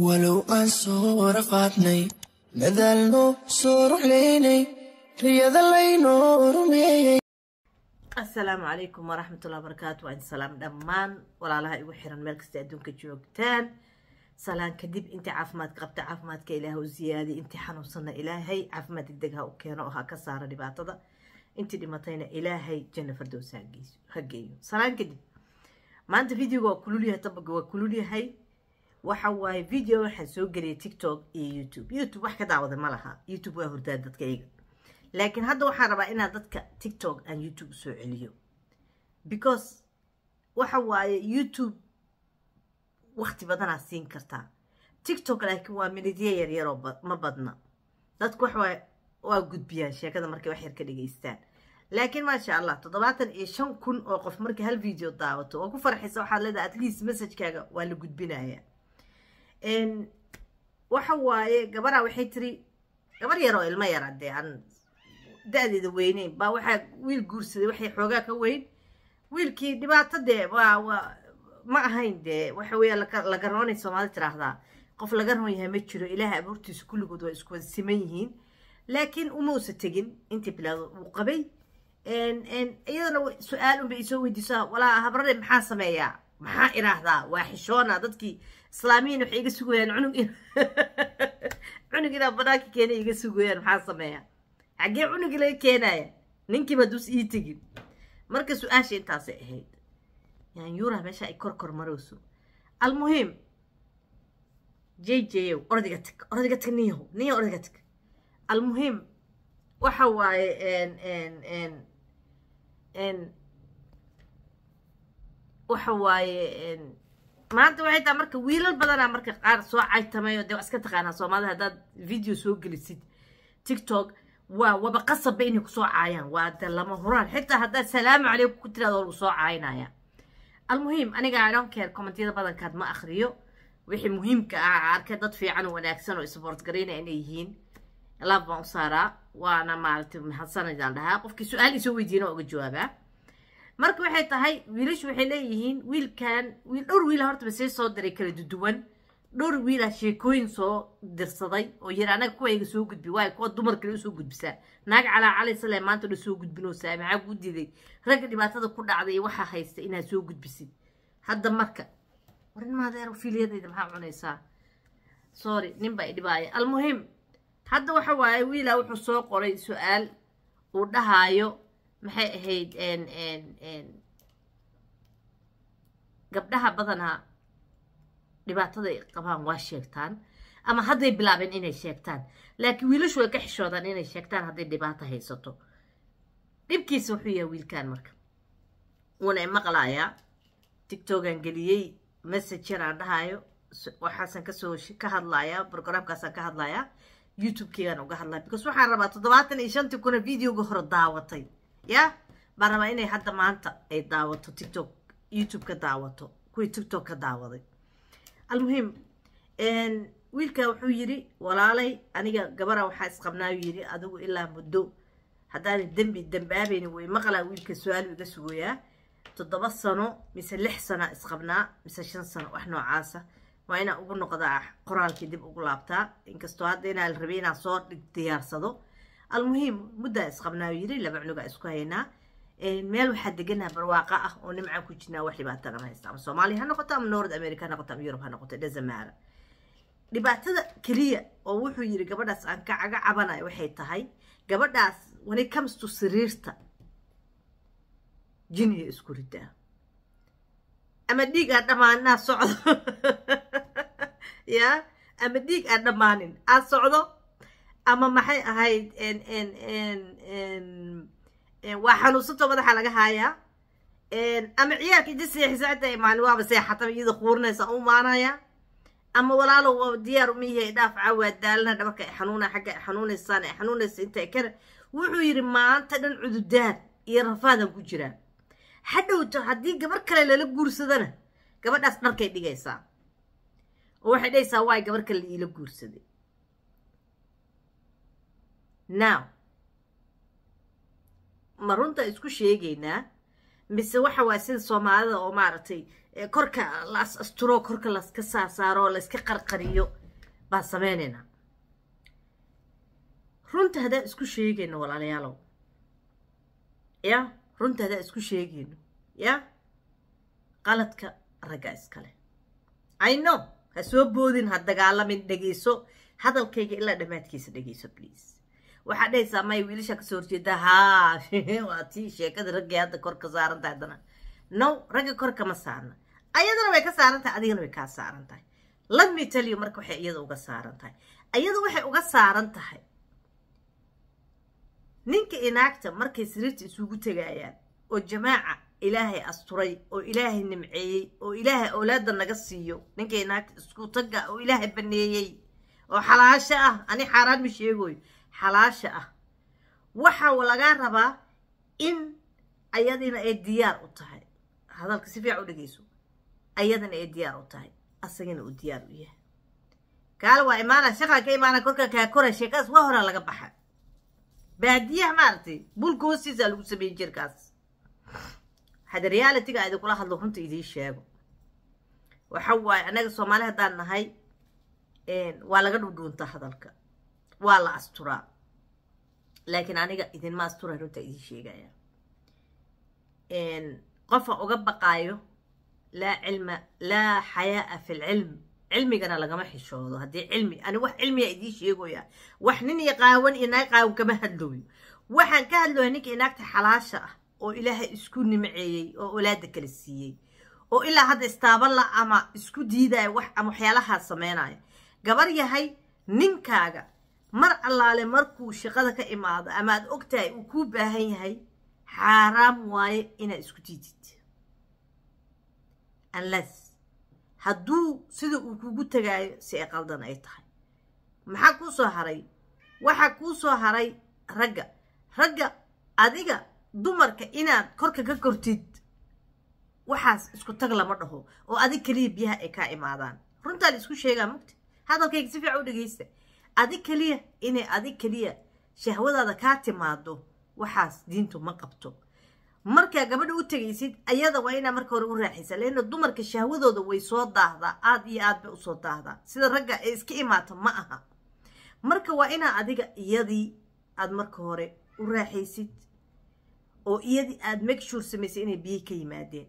walow aan soo rafaadnay dadaalnoo soo ruxlaynay riyada laynoo rumeeyey assalaamu calaykum waraxmatullah barakaatu waa in salaam dhammaan walaalaha igu xiran meel kasta adduunka joogtaan salaan kadib intii caafimaadka qabta caafimaadka ilaah u ziyaaday intii xanuunsanna ilaahay caafimaad degdeg ha u keeno oo ha ka saara dhibaatada intii dhimatayna ilaahay janna fardows ha geeyo salaan kadib maanta videoga waa kululyahay tabaga waa kululyahay waxa waaye video waxaan soo geliyay tiktok iyo youtube youtube wax ka daawada ma laha youtube waa hurdaa dadkayga laakiin hadda waxaan rabaa inaa dadka tiktok aan youtube soo celiyo because waxa waaye youtube wakti badanaa siin kartaa tiktok laakiin waa minidyo yaryaroo ma badna dadku waxawaaye waa gudbiyaan sheekada markay wax yar ka dhegaystaan laakiin maasha allah toddobaatan iyo shan kun oo qof markay hal video daawato oo ku farxaysa waxaad leedahay at least messajkaaga waa la gudbinayaa waxa waaye gabaraa ah waxay tiri gabar yaroo ilmo yara dee aan da-deeda weyneyn baa waxaa wiil guursaday waxay xoogaa ka weyn wiilkii dhibaato dee ma ahayn dee waxa weya laga roonay soomaalida tiraahdaa qof laga roon yahay ma jiro ilaaha abuurtiisa kulligood waa iskuwansiman yihiin laakiin umausa tegin intii bilaadood uu qabay iyadana su-aal unbay isoo weydiiso walaa habrare maxaa sameeyaa maxaa iraahdaa waa xishoona dadkii islaamiyiin waxay iga sugayaan cunug cunug inaa banaanka keena iga sugayaan maxaa sameeya xaggee cunugii laga keenaya ninkiiba duus ii tegin marka su-aasha intaasay ahayd yaanyuura meesha ay kor kor marayso almuhim j jeyow orodayga tag ordiga tag niyahow niyahow ordiga tag almuhim waxa waaye n n n waxa waaye maanta waxay taa marka wiilal badanaa marka qaar soo caytamay caytamayo dee waa iska taqaanaa soomaalida haddaad video soo gelisid tictok waa waba qasabba inay kusoo caayaan waa de lama huraan xitaa haddaad salaamu calaykum ku tiraad oo lagu soo caayinaya almuhiim aniga idonkeer kommentiyada badankaad ma akriyo wixii muhiimka ah arkay dad fiican oo wanaagsan oo isboort garaynaya inay yihiin laab baan u saaraa waana maaragtay mahadsanayaan dhahaa qofkii su-aal isoo weydiina waa uga jawaabaa marka waxay tahay wiilash waxay leeyihiin wiilkan wiil dhowr wiila hortaba see soo diray kala duduwan dhowr wiilaa ah sheekooyin soo dirsaday oo yiri anaga kuwa soo gudbi waay kuwa dumar kale usoo gudbisaa naag calaa calay sale maanta dhan soo gudbinoosaa maxaa kuu diiday ragga dhibaatada ku dhacday waxaa haysta inaad soo gudbisid hadda marka warin maadeer fiilyadayda maxaa cunaysaa sorry nin baa idhibaaya almuhim hadda waxa waaye wiilaa ah wuxuu soo qoray su-aal uu dhahaayo maxay ahayd gabdhaha badanaa dhibaatada ay qabaan waa sheegtaan ama hadday bilaabeen inay sheegtaan laakiin wiilashu way ka xishoodaan inay sheegtaan hadday dhibaato haysato dhibkiisa wuxuu yahay wiilkan marka wuuna imaqlaayaa tictogan geliyey messenger aan dhahaayo waxaasan kasoo ka hadlayaa brograamkaasaan ka hadlayaa youtube-keygaan uga hadlaya because waxaan rabaa toddobaatan iyo shantii kuna videoga hore daawatay ya baan rabaa inay hadda maanta ay daawato tictok youtube ka daawato kuwii tictok ka daawaday almuhim wiilka wuxuu yidhi walaalay aniga gabara waxaa isqabnaa yidhi adigu ilaa muddo haddaana dembi dambaabayni way maqlaa wiilka su-aalu iga sugayaa toddoba sano mise lix sana isqabnaa mise shan sano wax noocaasa waa inaa ugu noqdaa qoraalkii dib ugu laabtaa inkastoo hadda inaa la rabay inaa soo diyaarsado almuhiim muddaa isqabnaa yiri laba cunugaa isku haynaa meel waxaa deganaa barwaaqa ah oo nimcaan ku jirnaa wax dhibaatadan haysta ama soomaaliya ha noqoto ama north america ha noqoto ama yurub ha noqoto dhezamaara dhibaatada keliya oo wuxuu yidhi gabadhaas aan ka caga cabanayo waxay tahay gabadhaas when it comes to sariirta jiniga isku ridaa ama dhiig aad dhammaanina socdo ya ama dhiig aad dhammaanin aad socdo ama maxay ahayd waa xanuunsantoo madaxa laga haayaa ama ciyaarka ida seexisata maalin waaba seexata iyada quurinaysa u maanaya ama walaalo waa diyaar umiyahay dhaaf cawaa daalana dhabarka ay xanuuna xagga ay xanuunaysaan ay xanuunaysa inta kale wuxuu yidhi maanta dhan cududaad iyo rafaadan ku jiraa hadhowto haddii gabar kale lala guursadana gabadhaas dharkay dhigaysaa oo waxay dhahaysaa waay gabar kale iila guursaday now ma runta isku sheegaynaa mise waxa waay sida soomaalida oo maaragtay korka laas as asturo korka laska saasaaro layska qarqariyo baan sameynaynaa runta haddaan isku sheegayno walaalayaalow ya runta haddaan isku sheegayno ya qaladka ragga iskale ayno ha soo boodin ha dagaalamin dhegeyso hadalkayga ilaa dhammaadkiisa dhegeyso please waxaa dhahaysaa maya wiilashaa kasoo horjeeda haa waa tii sheekada raggay hadda kor ka saaran tahay haddana no ragga kor kama saarna ayadana way ka saaran tahay adigana way kaa saaran tahay ladmi taliyo marka waxay iyada uga saaran tahay iyada waxay uga saaran tahay ninka inaagta markay sariirta isugu tegayaan oo jamaaca ilaahay asturay oo ilaahay nimceeyey oo ilaahay awlaadda naga siiyo ninka inaagta isku taga oo ilaahay baneeyey oo xalaasho ah ani xaaraan ma sheegooyo xalaasha ah waxa lagaa rabaa in ayadina ay diyaar u tahay hadalka si fiican u dhegeyso ayadana ay diyaar u tahay asagana uu diyaar u yahay kaale waa imaana shaqaa ka imaana korka kaa kora sheekaas waa horaa laga baxa baadiyaha maaragtay bulka hoostiisa lagu sameeyey jirkaas hada realitiga idinkula hadlo runta idiin sheego waxa waaye annaga soomaali haddaan nahay waa laga dhudhuuntaa hadalka waa la asturaa laakiin aniga idinma asturay runta idin sheegaya qofa uga baqaayo laa cilma laa xayaaa fi lcilm cilmigana lagama xishoodo haddii cilmi aniga wax cilmiya idiin sheegooya wax nin iyo qaawan iyo naag qaawan kama hadlooyo waxaan ka hadlooya ninka inaagta xalaasha ah oo ilaahay isku nimceeyey oo olaada kala siiyey oo ilaa hadda istaaban la ama isku diidaya wax ama waxyaalahaas sameynaya gabar yahay ninkaaga mar allaale markuu shaqada ka imaado ama ogtahay uu kuu baahan yahay xaaraam waaye inaad isku diidid anles hadduu sida uu kugu tagaayo si ay qaldan ay tahay maxaa kuu soo haray waxaa kuu soo haray ragga ragga adiga dumarka inaad korka ka kortid waxaas isku tag lama dhaho oo adig keliya biyaha ay kaa imaadaan runtaa la isku sheegaa mugti hadalkayga si fiican u dhegaysta adig keliya inay adig keliya shahwadaada kaa timaado waxaas diintu ma qabto markaa gabadha u tegaysid ayada waa inaa marka hore u raaxaysa leanna dumarka shahwadooda way soo daahdaa aad iyo aad bay usoo daahdaa sida ragga ee iska imaata ma aha marka waa inaa adiga iyadii aad marka hore u raaxaysid oo iyadii aad megshuur samaysay inay biyo ka yimaadeen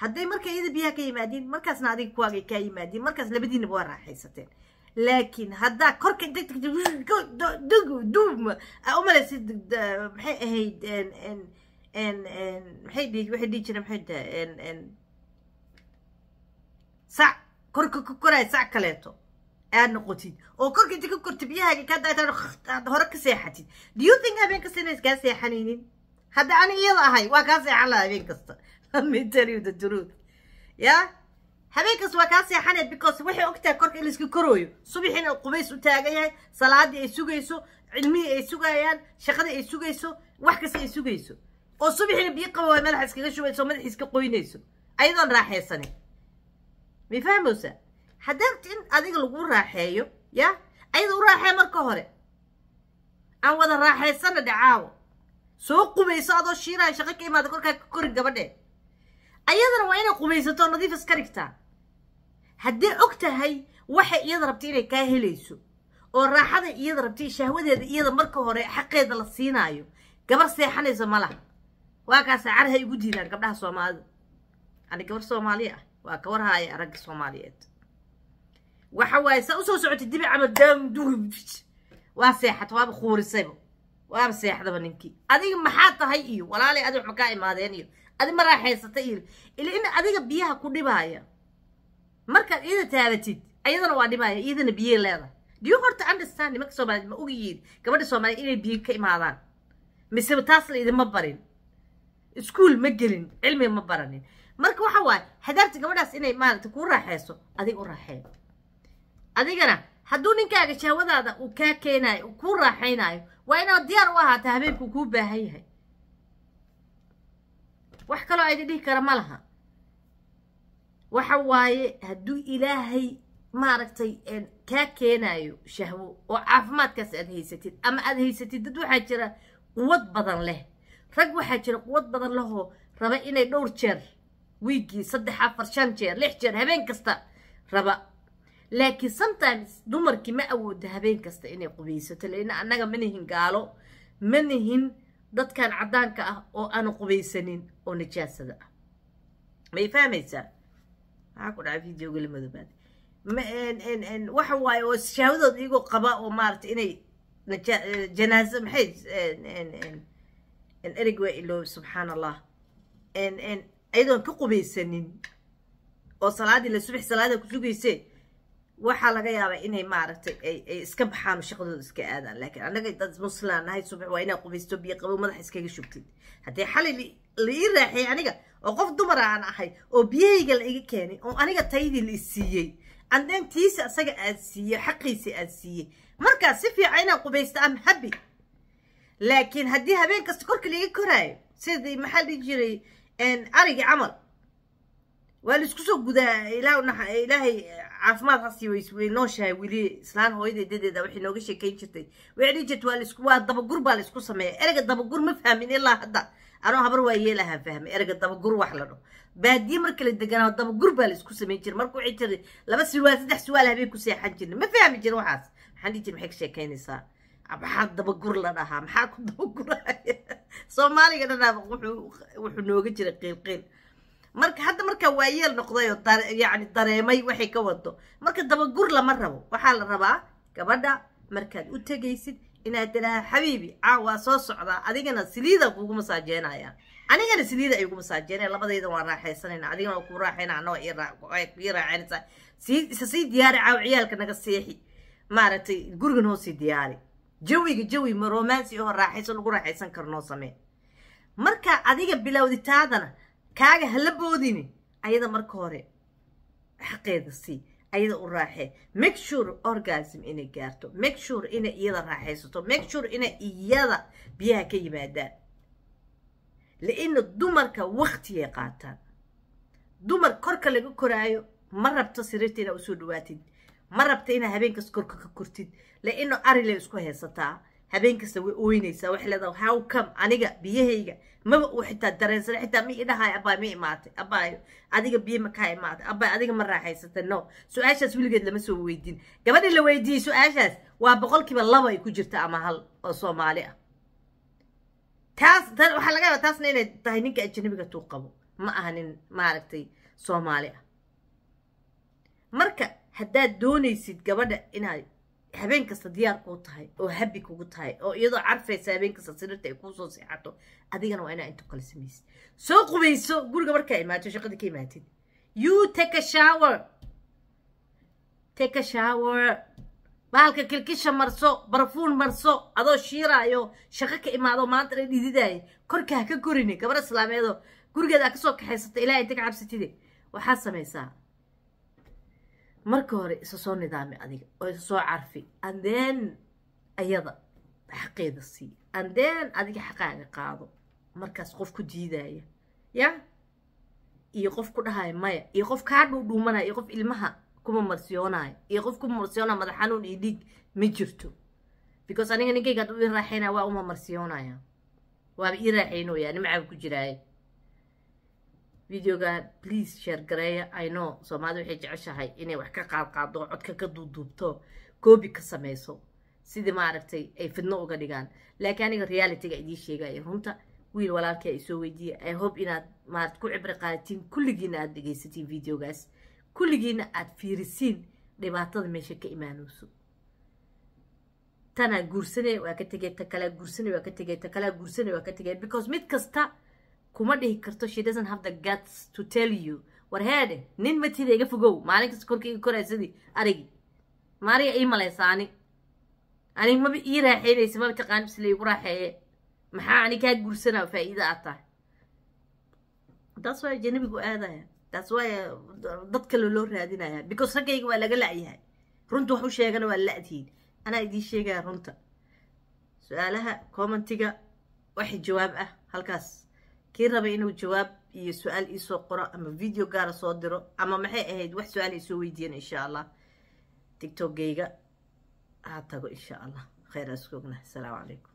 hadday marka iyada biyaha ka yimaadeen markaasna adiga kuwaagay kaa yimaadeen markaas labadiinaba waa raaxaysateen laakiin haddaa korka dugdugdugm aa umalaysid maxay ahayd maxay dhi waxay dhihi jira maxay tahay sac korka ka koraay sac kaleeto aad noqotid oo korka inta ka kortid biyahaaga ka daatan aad hore ka seexatid do you think habeen kasta inays kaa seexanaynin hadda ani iyada ahay waa kaa seexan laha habeen kasta let me tell you the truth yeah habeenkaas waa kaa seexaneed because waxay ogtahay korka in laiska korooyo subaxiina qubays u taagan yahay salaadii ay sugayso cilmihii ay sugayaan shaqadii ay sugayso wax kasta ay sugayso oo subaxiina biyo qaba waa madaxa iskaga shubayso o iska qoynayso ayadoon raaxaysanin may fahmowsa haddaad in adiga lagu raaxeeyo ya ayadoo u raaxee marka hore aan wada raaxaysana dhacaawo soo qubayso adoo shiiraha shaqo ka imaada korkaa ka kori gabadhee ayadana waa inay qubaysato nadiif iska dhigtaa haddee og tahay waxay iyada rabtay inay kaa helayso oo raaxada iyada rabtay shahwadeeda iyada marka hore xaqeeda la siinaayo gabar seexanaysa malaha waa kaasa carhay igu diidaan gabdhaha soomaalida ani gabar soomaaliya ah waa ka warhaaya ragga soomaaliyeed waxa waaye saa usoo socotay dibi cama daamdu waa seexata waaba kuurisayba waaba seexdaba ninkii adiga maxaa tahay iyo walaalay adi wax kaa imaadeen iyo adi ma raaxaysata iyo ila in adiga biyaha ku dhibaaya markaad iida taabatid ayadana waa dhimaya iidana biyey leeda diyo horta understand nimanka soomaaliyed ma ogiyiin gabadha soomaaliyed inay biyo ka imaadaan mise taas la idinma barin iskuol ma gelin cilmiga ma baranin marka waxa waaye hadaarta gabadhaas inay maaragta kuu raaxeyso adiga u raaxeey adigana hadduu ninkaaga shahwadaada uu kaa keenaayo uu kuu raaxaynaayo waa inaad diyaar u ahaataa habeenkuu kuu baahan yahay wax kaloo aydin dhihi kara ma laha waxa waaye hadduu ilaahay maaragtay kaa keenayo shahwo oo caafimaadkaas aad haysatid ama aad haysatid dad waxaa jira quwad badan leh rag waxaa jira quwad badan lehoo raba inay dhowr jeer wiiggii saddex afar shan jeer lix jeer habeen kasta raba laakiin sometimes dumarkii ma awoodo habeen kasta inay qubaysato leina annaga ma nihin gaalo ma nihin dadkan caddaanka ah oo aanu qubaysanin oo nijaasada ah may fahmaysaa maxaa ku dhaca videogeli madoobaad waxa waaye oo shahwadood iyagoo qaba oo maarata inay eh, janaazo maxay ereg waa iloob subxaan allah ayadoon ka qubaysanin oo salaadii la subax salaada ku sugaysee waxaa laga yaabaa inay maaragtay ay iska baxaan shaqadooda iska aadaan lakin annaga dad muslaan nahay subax waa inaa qubaysto biyo qabo madax iskaga shubtid haddii xalay la ii raaxiyey aniga oo qof dumar aan ahay oo biyahayga la iga keenay oo aniga taydii la isiiyey andheentiisa asaga aad siiyey xaqiisi aad siiyey markaa si fiican inaan qubaysta am habi laakiin haddii habeen kasta korka laiga koraayo sidii maxaa la dhihi jiray arigii camal waa laisku soo gudaa ilaahay eh, caafimaad hasi way nooshahay weli islaan hooyada dadeeda waxay nooga sheekayn jirtay waxay dhihi jirta waa laisku waa dabagur baa laisku sameeya ereyga dabagur ma fahmin ilaa hadda anoo habar waayeel yeelahaa fahmay erega dabagur wax la dhaho baadiye marka la deganaa dabagur baa la isku samayn jira markuu ci jiray laba siwaal saddex siwaal habay ku seexan jirna ma fahmi jira waxaas maxaan dhihi jir maxay ka sheekaynaysaa ah, maxaa dabagur la dhahaa maxaa ku dabaguraya soomaaliga dhanaa wuxuu nooga jiray qiilqiil marka hadda markaa waayeel noqdayoo yani dareemay waxay ka wado marka dabagur lama rabo waxaa la rabaa gabadha markaad u tegaysid inaad tiraa xabiibi caawaa soo socdaa adigana siliida kugu masaajeynaya anigana siliida ayugu masaajeynaya labadayda waan raaxaysanayna adigana kuu raaxayna anna ii raaxaynaysaa isa diyaari caaw ciyaalka naga seexi maaragtay gurigan hoosii diyaari jawiga jawi ma romansi oo raaxayso lagu raaxaysan karnoo samee marka adiga bilowditaadana kaaga hala boodini ayada marka hore xaqeeda sii ayada u raaxee make sure orgasm inay gaarto make sure inay iyada raaxaysato make sure inay iyada biyaha ka yimaadaan laina dumarka waktiyay qaataan dumar korka laga koraayo ma rabto sariirta inaa usoo dhawaatid ma rabta inaa habeenkaas korka ka kortid laina ari lay isku haysataa habeen kasta way ooynaysaa waxay leedaha how come aniga biyahayga maba uu xitaa dareensana xitaa ma idhahay abaay ma imaatay abaayo adiga biyo ma imaatay abaay adiga ma raaxaysatay no su-aashaas weligeed lama soo weydiin gabadhi la weydiiyey su-aashaas waa boqolkiiba laba ay ku jirta ama hal oo soomaali ah taas waxaa laga yaaba taasna inay tahay ninka ajanabiga tuu qabo ma aha nin maaragtay soomaali ah marka haddaad doonaysid gabadha inaad habeen kasta diyaar kuu tahay oo habi kugu tahay oo iyadoo carfaysa habeen kasta sinirta ay kuusoo seexato adigana waa inaa intu kale samaysid soo qubayso guriga markaa imaato shaqadii ka imaatid yu take a shower take a shower bahalka kilkisha marso barfuun marso adoo shiiraayo shaqo ka imaado maantana la dhididaayo ka korine gabar islaameedoo gurigeeda ha kasoo kaxaysata ilaa inta ka cabsatide waxaa samaysaa marka hore isa soo nidaami adiga oo isa soo carfi andeen ayada xaqeeda sii andeen adiga xaqaaga qaado markaas qof ku diidaaya ya iyo qof ku dhahaya maya iyo qof kaa dhuudhuumanaya iyo qof ilmaha kuma marsiyoonaya iyo qof ku marsiyoonaya madax xanuun iyo dhiig ma jirto because aniga ninkayga hadduu ii raaxaynaya waa uma marsiyoonaya waaba ii raaxaynoyaa nimcaba ku jiraaya videoga please sheergareeya ino soomaalida waxay jeceshahay inay wax ka qaadqaado codka ka duuduubto koobi ka sameyso sidii maaragtay ay fidno uga dhigaan laakiin aniga realityga idiin sheegaya runta wiil walaalkii ay soo weydiiyey ay hob inaad maarad ku cibro qaadatiin kulligiina aada dhegaysatiin videogaas kulligiina aada fiirisiin dhibaatada meesha ka imaanayso tanaa guursanay waa ka tegey ta kalea guursanay waa ka tegey ta kalea guursanay waa ka tegey because mid kasta kuma dhihi karto she doesn't have the guts to tell you war heede nin matida iga fogow maalin kasta korkaiga koray sidii arigi maariga ii malaysa ani anig maba ii raaxeynaysa maba taqaani bisle igu raaxeeye maxaa ani kaa guursana faaiida aad tahay taas waaya janabigu aadaya taas waaya uh, dad kale loo raadinaya because raggayga waa laga la-yahay runta wax u sheegana waa la la'diin anaa idiin sheegaya runta su-aalaha kommentiga waxay jawaab ah halkaas kii raba inuu jawaab iyo su-aal iisoo qoro ama video gaara soo diro ama maxay ahayd wax su-aal ay soo weydiiyeen insha allah tictokgayga ha tago insha allah khayraasugna asalaamu calaykum